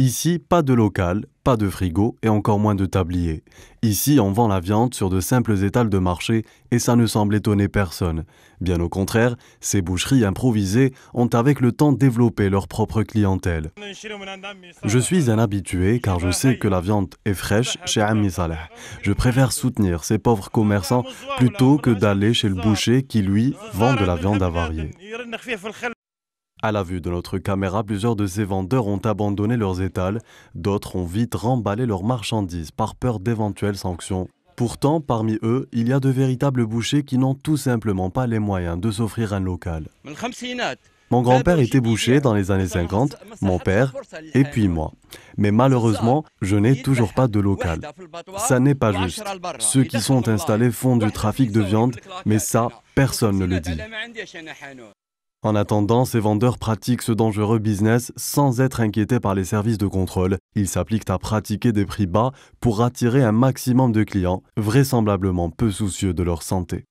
Ici, pas de local, pas de frigo et encore moins de tablier. Ici, on vend la viande sur de simples étals de marché et ça ne semble étonner personne. Bien au contraire, ces boucheries improvisées ont avec le temps développé leur propre clientèle. Je suis un habitué car je sais que la viande est fraîche chez Ami Saleh. Je préfère soutenir ces pauvres commerçants plutôt que d'aller chez le boucher qui, lui, vend de la viande avariée. À la vue de notre caméra, plusieurs de ces vendeurs ont abandonné leurs étals, d'autres ont vite remballé leurs marchandises par peur d'éventuelles sanctions. Pourtant, parmi eux, il y a de véritables bouchers qui n'ont tout simplement pas les moyens de s'offrir un local. Mon grand-père était boucher dans les années 50, mon père, et puis moi. Mais malheureusement, je n'ai toujours pas de local. Ça n'est pas juste. Ceux qui sont installés font du trafic de viande, mais ça, personne ne le dit. En attendant, ces vendeurs pratiquent ce dangereux business sans être inquiétés par les services de contrôle. Ils s'appliquent à pratiquer des prix bas pour attirer un maximum de clients, vraisemblablement peu soucieux de leur santé.